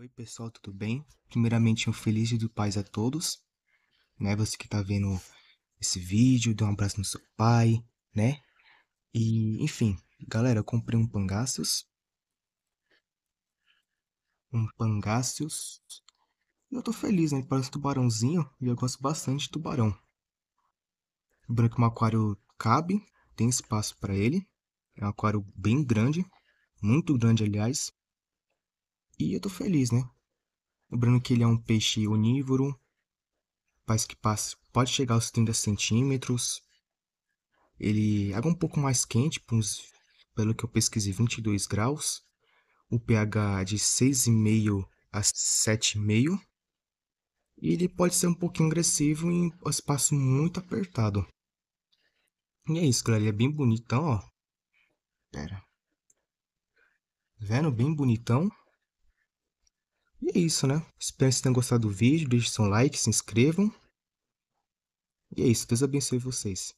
Oi pessoal, tudo bem? Primeiramente um feliz dia do paz a todos, né? Você que tá vendo esse vídeo, dê um abraço no seu pai, né? E enfim, galera, eu comprei um pangácios, um pangácios, e eu tô feliz, né? parece um tubarãozinho e eu gosto bastante de tubarão. Lembrando que é um aquário cabe, tem espaço para ele, é um aquário bem grande, muito grande aliás, e eu tô feliz, né? Lembrando que ele é um peixe onívoro, parece que passa, pode chegar aos 30 centímetros. Ele é água um pouco mais quente, uns, pelo que eu pesquisei, 22 graus. O pH é de 6,5 a 7,5. E ele pode ser um pouquinho agressivo em um espaço muito apertado. E é isso, galera. Ele é bem bonitão, ó. Pera. Tá vendo? Bem bonitão. E é isso, né? Espero que vocês tenham gostado do vídeo. Deixem seu like, se inscrevam. E é isso. Deus abençoe vocês.